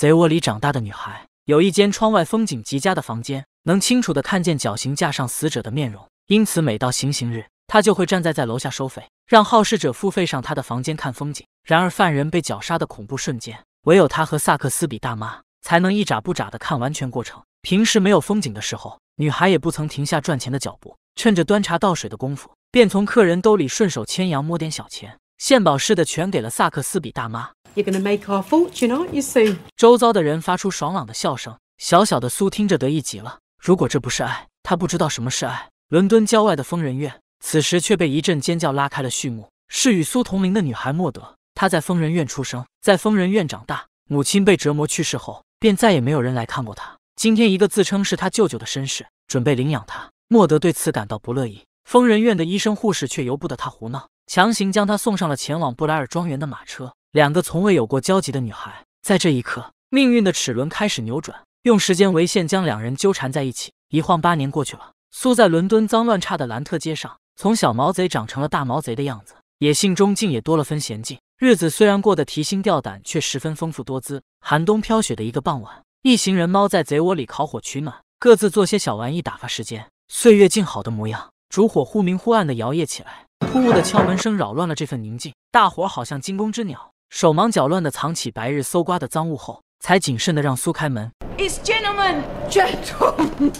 贼窝里长大的女孩有一间窗外风景极佳的房间，能清楚的看见绞刑架上死者的面容。因此，每到行刑日，她就会站在在楼下收费，让好事者付费上她的房间看风景。然而，犯人被绞杀的恐怖瞬间，唯有她和萨克斯比大妈才能一眨不眨的看完全过程。平时没有风景的时候，女孩也不曾停下赚钱的脚步，趁着端茶倒水的功夫，便从客人兜里顺手牵羊摸点小钱。献宝似的全给了萨克斯比大妈。You're gonna make our fortune, aren't you, Sue？周遭的人发出爽朗的笑声，小小的苏听着得意极了。如果这不是爱，他不知道什么是爱。伦敦郊外的疯人院，此时却被一阵尖叫拉开了序幕。是与苏同龄的女孩莫德，她在疯人院出生，在疯人院长大，母亲被折磨去世后，便再也没有人来看过她。今天，一个自称是她舅舅的绅士准备领养她，莫德对此感到不乐意。疯人院的医生护士却由不得他胡闹，强行将他送上了前往布莱尔庄园的马车。两个从未有过交集的女孩，在这一刻，命运的齿轮开始扭转，用时间为线将两人纠缠在一起。一晃八年过去了，苏在伦敦脏乱差的兰特街上，从小毛贼长成了大毛贼的样子，野性中竟也多了分娴静。日子虽然过得提心吊胆，却十分丰富多姿。寒冬飘雪的一个傍晚，一行人猫在贼窝里烤火取暖，各自做些小玩意打发时间，岁月静好的模样。烛火忽明忽暗的摇曳起来，突兀的敲门声扰乱了这份宁静。大伙好像惊弓之鸟，手忙脚乱的藏起白日搜刮的赃物后，才谨慎的让苏开门。i s gentlemen, gentlemen。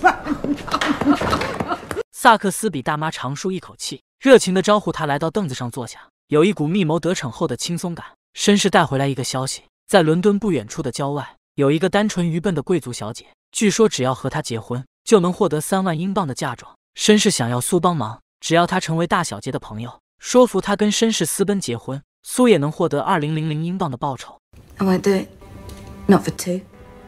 萨克斯比大妈长舒一口气，热情的招呼他来到凳子上坐下，有一股密谋得逞后的轻松感。绅士带回来一个消息，在伦敦不远处的郊外，有一个单纯愚笨的贵族小姐，据说只要和她结婚，就能获得三万英镑的嫁妆。绅士想要苏帮忙，只要他成为大小姐的朋友，说服他跟绅士私奔结婚，苏也能获得二零零零英镑的报酬。I won't do it, not for two.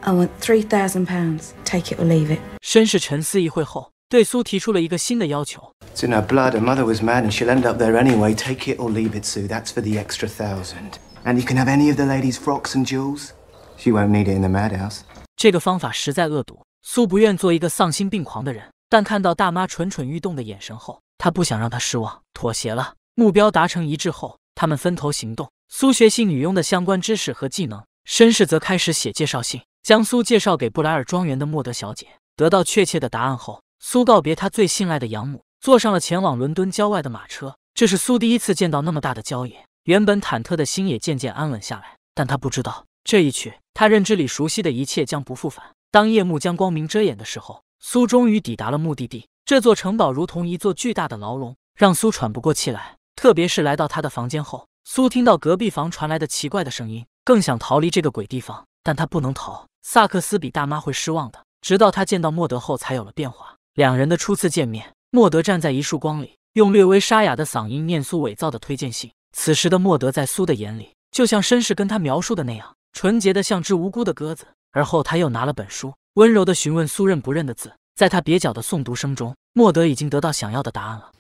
I want three thousand pounds. Take it or leave it. 绅士沉思一会后，对苏提出了一个新的要求。It's in o u r blood. h mother was mad, and she'll end up there anyway. Take it or leave it, Sue. That's for the extra thousand. And you can have any of the l a d y s frocks and jewels. She won't need it in the madhouse. 这个方法实在恶毒，苏不愿做一个丧心病狂的人。但看到大妈蠢蠢欲动的眼神后，他不想让她失望，妥协了。目标达成一致后，他们分头行动。苏学习女佣的相关知识和技能，绅士则开始写介绍信，将苏介绍给布莱尔庄园的莫德小姐。得到确切的答案后，苏告别他最信赖的养母，坐上了前往伦敦郊外的马车。这是苏第一次见到那么大的郊野，原本忐忑的心也渐渐安稳下来。但他不知道，这一去，他认知里熟悉的一切将不复返。当夜幕将光明遮掩的时候。苏终于抵达了目的地。这座城堡如同一座巨大的牢笼，让苏喘不过气来。特别是来到他的房间后，苏听到隔壁房传来的奇怪的声音，更想逃离这个鬼地方。但他不能逃，萨克斯比大妈会失望的。直到他见到莫德后，才有了变化。两人的初次见面，莫德站在一束光里，用略微沙哑的嗓音念苏伪造的推荐信。此时的莫德在苏的眼里，就像绅士跟他描述的那样，纯洁的像只无辜的鸽子。而后他又拿了本书。温柔的询问苏认不认的字，在他蹩脚的诵读声中，莫德已经得到想要的答案了。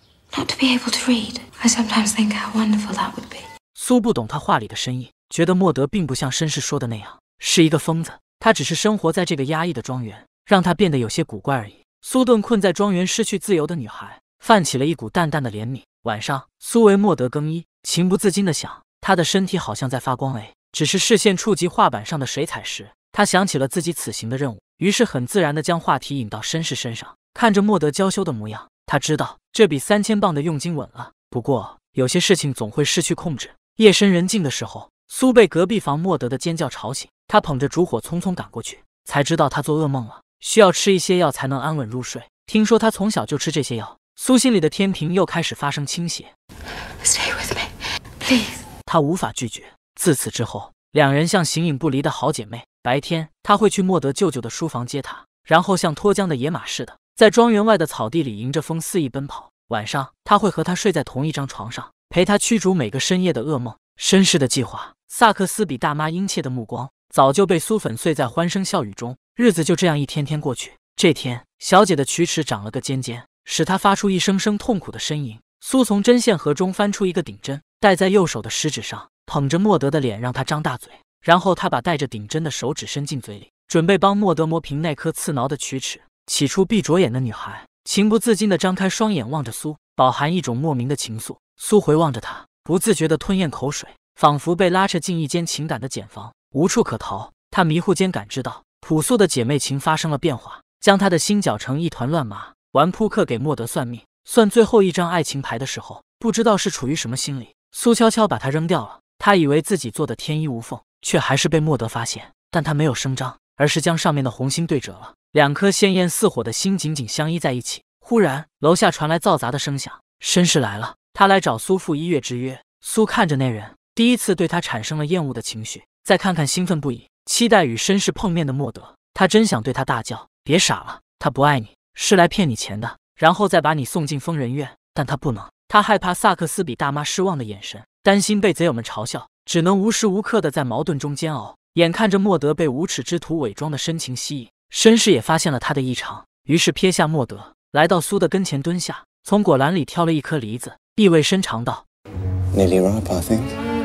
苏不懂他话里的深意，觉得莫德并不像绅士说的那样是一个疯子，他只是生活在这个压抑的庄园，让他变得有些古怪而已。苏顿困在庄园失去自由的女孩，泛起了一股淡淡的怜悯。晚上，苏维莫德更衣，情不自禁的想，他的身体好像在发光。诶，只是视线触及画板上的水彩时，他想起了自己此行的任务。于是很自然的将话题引到绅士身上，看着莫德娇羞的模样，他知道这笔三千磅的佣金稳了。不过有些事情总会失去控制。夜深人静的时候，苏被隔壁房莫德的尖叫吵醒，他捧着烛火匆匆赶过去，才知道他做噩梦了，需要吃一些药才能安稳入睡。听说他从小就吃这些药，苏心里的天平又开始发生倾斜。Stay please with me,。他无法拒绝。自此之后，两人像形影不离的好姐妹。白天他会去莫德舅舅的书房接他，然后像脱缰的野马似的，在庄园外的草地里迎着风肆意奔跑。晚上他会和他睡在同一张床上，陪他驱逐每个深夜的噩梦。绅士的计划，萨克斯比大妈殷切的目光早就被苏粉碎在欢声笑语中。日子就这样一天天过去。这天，小姐的龋齿长了个尖尖，使她发出一声声痛苦的呻吟。苏从针线盒中翻出一个顶针，戴在右手的食指上，捧着莫德的脸，让他张大嘴。然后他把带着顶针的手指伸进嘴里，准备帮莫德磨平那颗刺挠的龋齿。起初闭着眼的女孩情不自禁地张开双眼望着苏，饱含一种莫名的情愫。苏回望着她，不自觉地吞咽口水，仿佛被拉扯进一间情感的茧房，无处可逃。她迷糊间感知到朴素的姐妹情发生了变化，将她的心搅成一团乱麻。玩扑克给莫德算命，算最后一张爱情牌的时候，不知道是处于什么心理，苏悄悄把它扔掉了。她以为自己做的天衣无缝。却还是被莫德发现，但他没有声张，而是将上面的红星对折了，两颗鲜艳似火的心紧紧相依在一起。忽然，楼下传来嘈杂的声响，绅士来了，他来找苏父一月之约。苏看着那人，第一次对他产生了厌恶的情绪，再看看兴奋不已、期待与绅士碰面的莫德，他真想对他大叫：“别傻了，他不爱你，是来骗你钱的，然后再把你送进疯人院。”但他不能，他害怕萨克斯比大妈失望的眼神，担心被贼友们嘲笑。只能无时无刻的在矛盾中煎熬，眼看着莫德被无耻之徒伪装的深情吸引，绅士也发现了他的异常，于是撇下莫德，来到苏的跟前蹲下，从果篮里挑了一颗梨子，意味深长道：“Nearly ripe, I think。”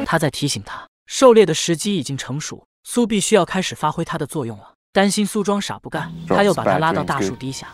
他在提醒他，狩猎的时机已经成熟，苏必须要开始发挥他的作用了。担心苏庄傻不干，他又把他拉到大树底下。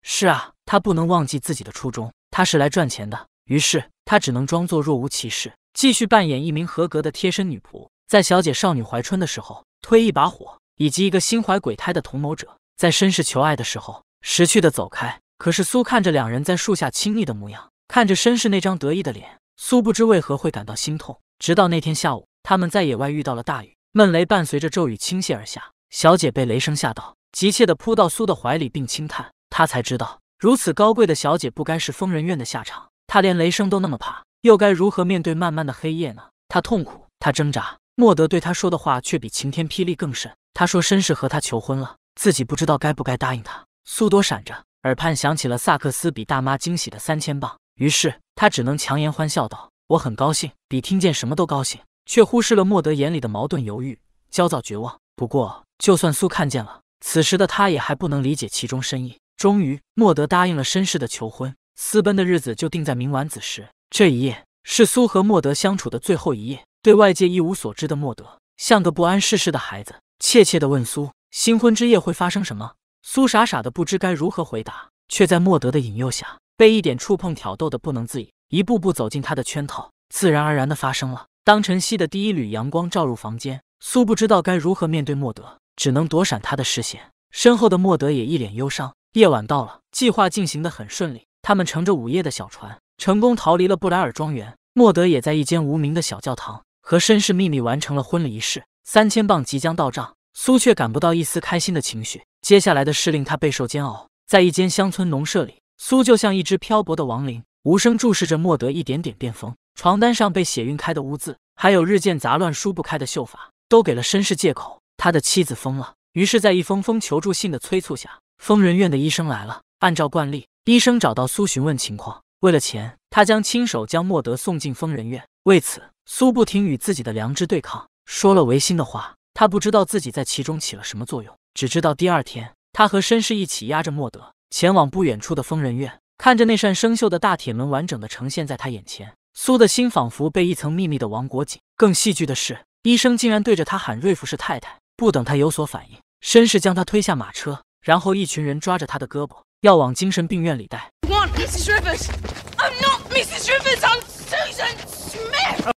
是啊，他不能忘记自己的初衷，他是来赚钱的。于是他只能装作若无其事，继续扮演一名合格的贴身女仆，在小姐少女怀春的时候推一把火，以及一个心怀鬼胎的同谋者，在绅士求爱的时候识趣的走开。可是苏看着两人在树下亲昵的模样。看着绅士那张得意的脸，苏不知为何会感到心痛。直到那天下午，他们在野外遇到了大雨，闷雷伴随着骤雨倾泻而下。小姐被雷声吓到，急切地扑到苏的怀里，并轻叹。她才知道，如此高贵的小姐不该是疯人院的下场。她连雷声都那么怕，又该如何面对漫漫的黑夜呢？她痛苦，她挣扎。莫德对她说的话却比晴天霹雳更甚。他说绅士和他求婚了，自己不知道该不该答应他。苏朵闪着，耳畔响起了萨克斯比大妈惊喜的三千磅。于是他只能强颜欢笑道：“我很高兴，比听见什么都高兴。”却忽视了莫德眼里的矛盾、犹豫、焦躁、绝望。不过，就算苏看见了，此时的他也还不能理解其中深意。终于，莫德答应了绅士的求婚，私奔的日子就定在明晚子时。这一夜是苏和莫德相处的最后一夜。对外界一无所知的莫德像个不谙世事的孩子，怯怯地问苏：“新婚之夜会发生什么？”苏傻傻的不知该如何回答，却在莫德的引诱下。被一点触碰挑逗的不能自已，一步步走进他的圈套，自然而然的发生了。当晨曦的第一缕阳光照入房间，苏不知道该如何面对莫德，只能躲闪他的视线。身后的莫德也一脸忧伤。夜晚到了，计划进行的很顺利，他们乘着午夜的小船，成功逃离了布莱尔庄园。莫德也在一间无名的小教堂和绅士秘密完成了婚礼仪式。三千磅即将到账，苏却感不到一丝开心的情绪。接下来的事令他备受煎熬，在一间乡村农舍里。苏就像一只漂泊的亡灵，无声注视着莫德一点点变疯。床单上被血晕开的污渍，还有日渐杂乱梳不开的秀发，都给了绅士借口：他的妻子疯了。于是，在一封封求助信的催促下，疯人院的医生来了。按照惯例，医生找到苏询问情况。为了钱，他将亲手将莫德送进疯人院。为此，苏不停与自己的良知对抗，说了违心的话。他不知道自己在其中起了什么作用，只知道第二天，他和绅士一起押着莫德。前往不远处的疯人院，看着那扇生锈的大铁门完整的呈现在他眼前，苏的心仿佛被一层秘密的王国紧。更戏剧的是，医生竟然对着他喊：“瑞弗是太太！”不等他有所反应，绅士将他推下马车，然后一群人抓着他的胳膊要往精神病院里带。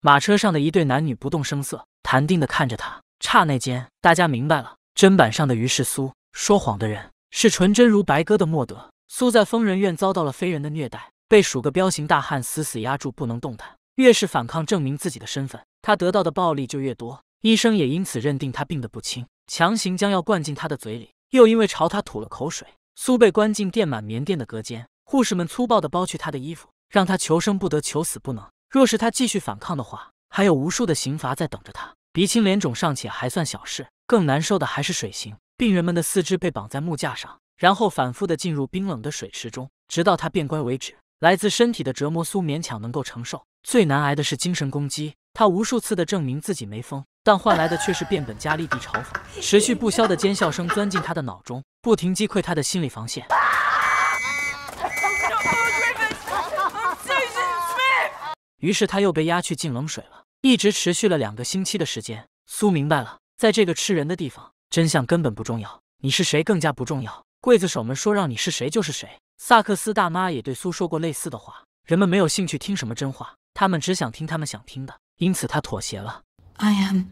马车上的一对男女不动声色，淡定地看着他。刹那间，大家明白了，砧板上的鱼是苏说谎的人。是纯真如白鸽的莫德苏在疯人院遭到了非人的虐待，被数个彪形大汉死死压住，不能动弹。越是反抗证明自己的身份，他得到的暴力就越多。医生也因此认定他病得不轻，强行将药灌进他的嘴里。又因为朝他吐了口水，苏被关进垫满棉垫的隔间，护士们粗暴地剥去他的衣服，让他求生不得，求死不能。若是他继续反抗的话，还有无数的刑罚在等着他。鼻青脸肿尚且还算小事，更难受的还是水刑。病人们的四肢被绑在木架上，然后反复的进入冰冷的水池中，直到他变乖为止。来自身体的折磨，苏勉强能够承受。最难挨的是精神攻击，他无数次的证明自己没疯，但换来的却是变本加厉的嘲讽，持续不消的尖笑声钻进他的脑中，不停击溃他的心理防线。于是他又被压去进冷水了，一直持续了两个星期的时间。苏明白了，在这个吃人的地方。真相根本不重要，你是谁更加不重要。刽子手们说让你是谁就是谁。萨克斯大妈也对苏说过类似的话。人们没有兴趣听什么真话，他们只想听他们想听的。因此，他妥协了。I am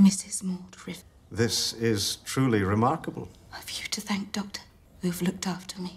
Mrs. Maud r i d This is truly remarkable. I v you to thank Doctor who u v e looked after me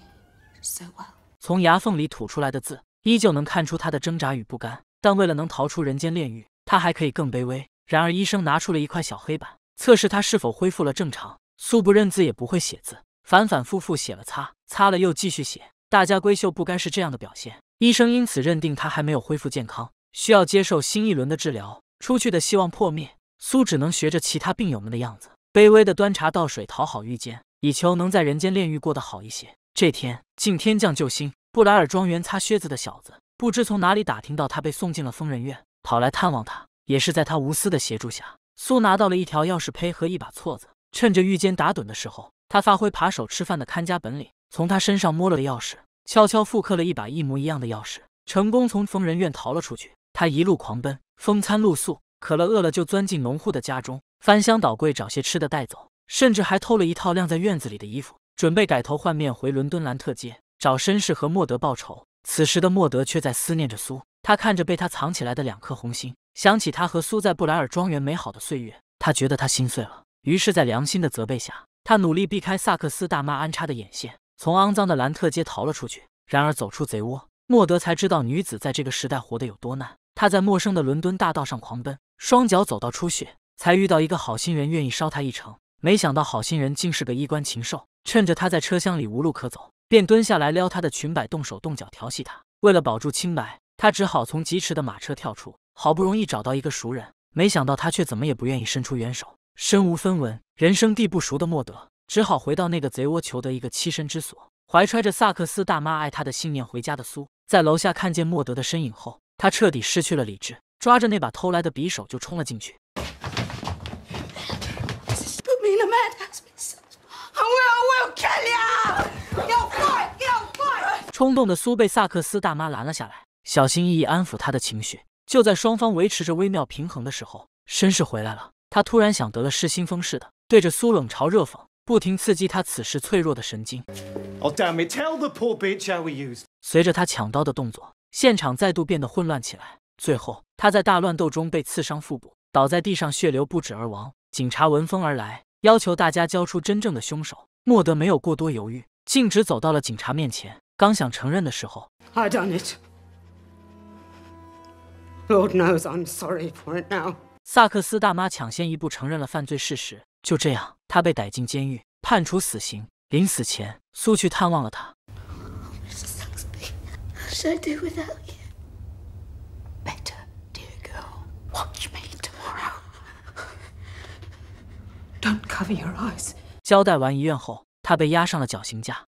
so well. 从牙缝里吐出来的字，依旧能看出他的挣扎与不甘。但为了能逃出人间炼狱，他还可以更卑微。然而，医生拿出了一块小黑板。测试他是否恢复了正常。苏不认字，也不会写字，反反复复写了擦，擦了又继续写。大家闺秀不该是这样的表现。医生因此认定他还没有恢复健康，需要接受新一轮的治疗。出去的希望破灭，苏只能学着其他病友们的样子，卑微的端茶倒水，讨好御监，以求能在人间炼狱过得好一些。这天敬天降救星，布莱尔庄园擦靴子的小子不知从哪里打听到他被送进了疯人院，跑来探望他。也是在他无私的协助下。苏拿到了一条钥匙胚和一把锉子，趁着狱监打盹的时候，他发挥扒手吃饭的看家本领，从他身上摸了钥匙，悄悄复刻了一把一模一样的钥匙，成功从疯人院逃了出去。他一路狂奔，风餐露宿，渴了饿了就钻进农户的家中，翻箱倒柜找些吃的带走，甚至还偷了一套晾在院子里的衣服，准备改头换面回伦敦兰特街找绅士和莫德报仇。此时的莫德却在思念着苏，他看着被他藏起来的两颗红心。想起他和苏在布莱尔庄园美好的岁月，他觉得他心碎了。于是，在良心的责备下，他努力避开萨克斯大妈安插的眼线，从肮脏的兰特街逃了出去。然而，走出贼窝，莫德才知道女子在这个时代活得有多难。他在陌生的伦敦大道上狂奔，双脚走到出血，才遇到一个好心人愿意捎他一程。没想到，好心人竟是个衣冠禽兽。趁着他在车厢里无路可走，便蹲下来撩他的裙摆，动手动脚调戏他。为了保住清白，他只好从疾驰的马车跳出。好不容易找到一个熟人，没想到他却怎么也不愿意伸出援手。身无分文、人生地不熟的莫德，只好回到那个贼窝求得一个栖身之所。怀揣着萨克斯大妈爱他的信念回家的苏，在楼下看见莫德的身影后，他彻底失去了理智，抓着那把偷来的匕首就冲了进去。冲动的苏被萨克斯大妈拦了下来，小心翼翼安抚他的情绪。就在双方维持着微妙平衡的时候，绅士回来了。他突然想得了失心疯似的，对着苏冷嘲热讽，不停刺激他此时脆弱的神经。随着他抢刀的动作，现场再度变得混乱起来。最后，他在大乱斗中被刺伤腹部，倒在地上，血流不止而亡。警察闻风而来，要求大家交出真正的凶手。莫德没有过多犹豫，径直走到了警察面前。刚想承认的时候，lord knows i'm sorry for it now。萨克斯大妈抢先一步承认了犯罪事实，就这样，她被逮进监狱，判处死刑。临死前，苏去探望了她。交代完遗愿后，他被押上了绞刑架。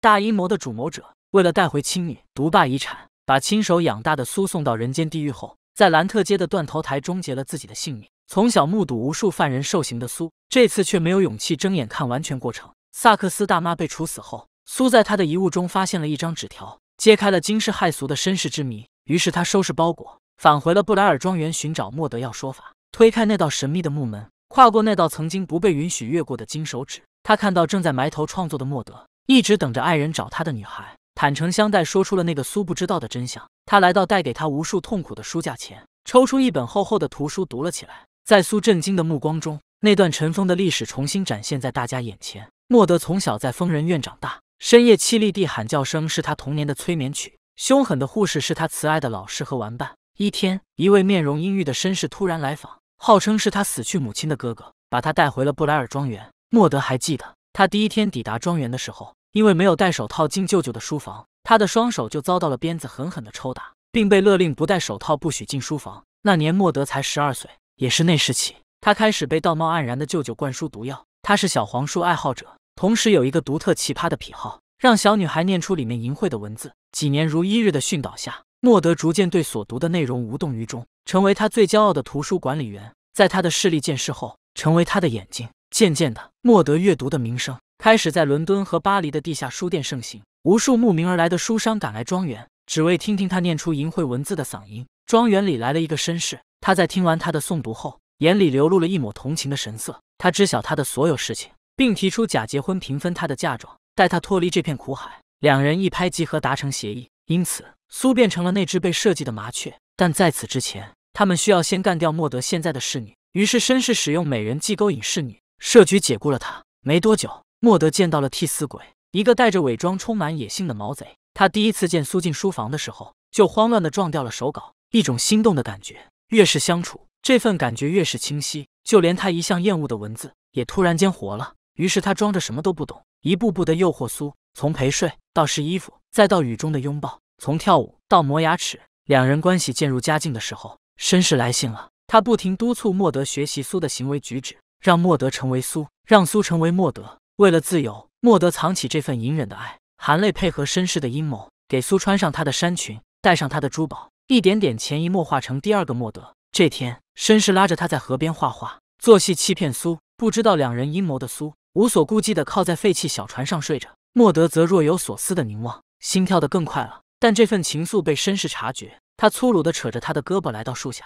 大阴谋的主谋者为了带回妻女，独霸遗产。把亲手养大的苏送到人间地狱后，在兰特街的断头台终结了自己的性命。从小目睹无数犯人受刑的苏，这次却没有勇气睁眼看完全过程。萨克斯大妈被处死后，苏在他的遗物中发现了一张纸条，揭开了惊世骇俗的身世之谜。于是他收拾包裹，返回了布莱尔庄园，寻找莫德要说法。推开那道神秘的木门，跨过那道曾经不被允许越过的金手指，他看到正在埋头创作的莫德，一直等着爱人找他的女孩。坦诚相待，说出了那个苏不知道的真相。他来到带给他无数痛苦的书架前，抽出一本厚厚的图书，读了起来。在苏震惊的目光中，那段尘封的历史重新展现在大家眼前。莫德从小在疯人院长大，深夜凄厉地喊叫声是他童年的催眠曲，凶狠的护士是他慈爱的老师和玩伴。一天，一位面容阴郁的绅士突然来访，号称是他死去母亲的哥哥，把他带回了布莱尔庄园。莫德还记得，他第一天抵达庄园的时候。因为没有戴手套进舅舅的书房，他的双手就遭到了鞭子狠狠的抽打，并被勒令不戴手套不许进书房。那年莫德才十二岁，也是那时起，他开始被道貌岸然的舅舅灌输毒药。他是小黄书爱好者，同时有一个独特奇葩的癖好，让小女孩念出里面淫秽的文字。几年如一日的训导下，莫德逐渐对所读的内容无动于衷，成为他最骄傲的图书管理员。在他的视力渐失后，成为他的眼睛。渐渐的，莫德阅读的名声。开始在伦敦和巴黎的地下书店盛行，无数慕名而来的书商赶来庄园，只为听听他念出淫秽文字的嗓音。庄园里来了一个绅士，他在听完他的诵读后，眼里流露了一抹同情的神色。他知晓他的所有事情，并提出假结婚平分他的嫁妆，带他脱离这片苦海。两人一拍即合，达成协议。因此，苏变成了那只被设计的麻雀。但在此之前，他们需要先干掉莫德现在的侍女。于是，绅士使用美人计勾引侍女，设局解雇了她。没多久。莫德见到了替死鬼，一个带着伪装、充满野性的毛贼。他第一次见苏进书房的时候，就慌乱地撞掉了手稿，一种心动的感觉。越是相处，这份感觉越是清晰。就连他一向厌恶的文字，也突然间活了。于是他装着什么都不懂，一步步地诱惑苏，从陪睡到试衣服，再到雨中的拥抱，从跳舞到磨牙齿。两人关系渐入佳境的时候，绅士来信了。他不停督促莫德学习苏的行为举止，让莫德成为苏，让苏成为莫德。为了自由，莫德藏起这份隐忍的爱，含泪配合绅士的阴谋，给苏穿上他的山裙，戴上他的珠宝，一点点潜移默化成第二个莫德。这天，绅士拉着他在河边画画，做戏欺骗苏。不知道两人阴谋的苏，无所顾忌地靠在废弃小船上睡着，莫德则若有所思地凝望，心跳得更快了。但这份情愫被绅士察觉，他粗鲁地扯着他的胳膊来到树下。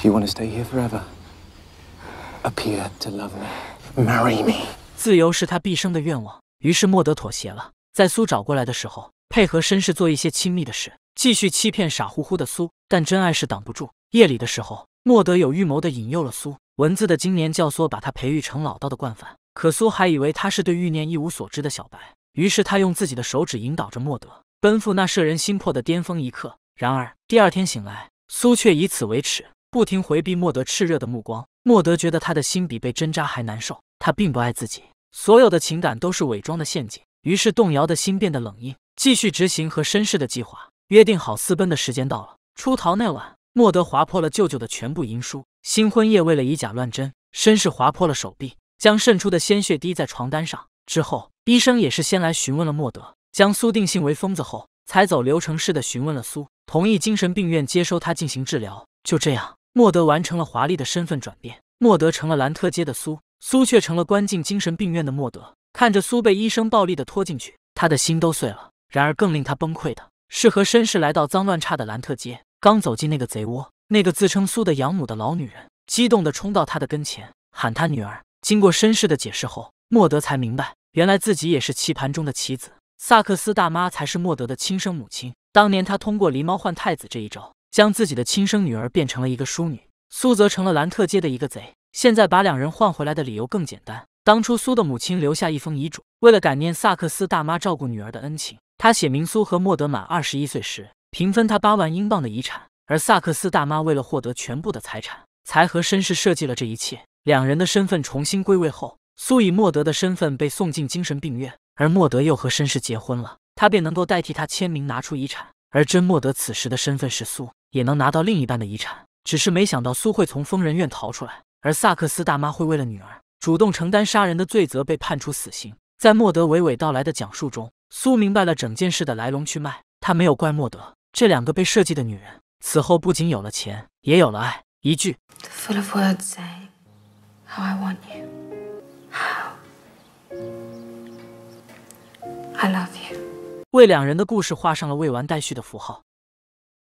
Do you to forever? stay want Appear marry to here love me, me. 自由是他毕生的愿望，于是莫德妥协了。在苏找过来的时候，配合绅士做一些亲密的事，继续欺骗傻乎乎的苏。但真爱是挡不住。夜里的时候，莫德有预谋的引诱了苏，文字的经年教唆，把他培育成老道的惯犯。可苏还以为他是对欲念一无所知的小白，于是他用自己的手指引导着莫德，奔赴那摄人心魄的巅峰一刻。然而第二天醒来，苏却以此为耻。不停回避莫德炽热的目光，莫德觉得他的心比被针扎还难受。他并不爱自己，所有的情感都是伪装的陷阱。于是动摇的心变得冷硬，继续执行和绅士的计划。约定好私奔的时间到了，出逃那晚，莫德划破了舅舅的全部银书。新婚夜，为了以假乱真，绅士划破了手臂，将渗出的鲜血滴在床单上。之后，医生也是先来询问了莫德，将苏定性为疯子后，才走流程式的询问了苏，同意精神病院接收他进行治疗。就这样。莫德完成了华丽的身份转变，莫德成了兰特街的苏，苏却成了关进精神病院的莫德。看着苏被医生暴力的拖进去，他的心都碎了。然而更令他崩溃的是，和绅士来到脏乱差的兰特街，刚走进那个贼窝，那个自称苏的养母的老女人激动的冲到他的跟前，喊他女儿。经过绅士的解释后，莫德才明白，原来自己也是棋盘中的棋子，萨克斯大妈才是莫德的亲生母亲。当年他通过狸猫换太子这一招。将自己的亲生女儿变成了一个淑女，苏则成了兰特街的一个贼。现在把两人换回来的理由更简单：当初苏的母亲留下一封遗嘱，为了感念萨克斯大妈照顾女儿的恩情，他写明苏和莫德满二十一岁时平分他八万英镑的遗产。而萨克斯大妈为了获得全部的财产，才和绅士设计了这一切。两人的身份重新归位后，苏以莫德的身份被送进精神病院，而莫德又和绅士结婚了，他便能够代替他签名拿出遗产。而真莫德此时的身份是苏。也能拿到另一半的遗产，只是没想到苏慧从疯人院逃出来，而萨克斯大妈会为了女儿主动承担杀人的罪责，被判处死刑。在莫德娓娓道来的讲述中，苏明白了整件事的来龙去脉。他没有怪莫德，这两个被设计的女人此后不仅有了钱，也有了爱。一句 f of words, say how I want you, how I love you”，为两人的故事画上了未完待续的符号。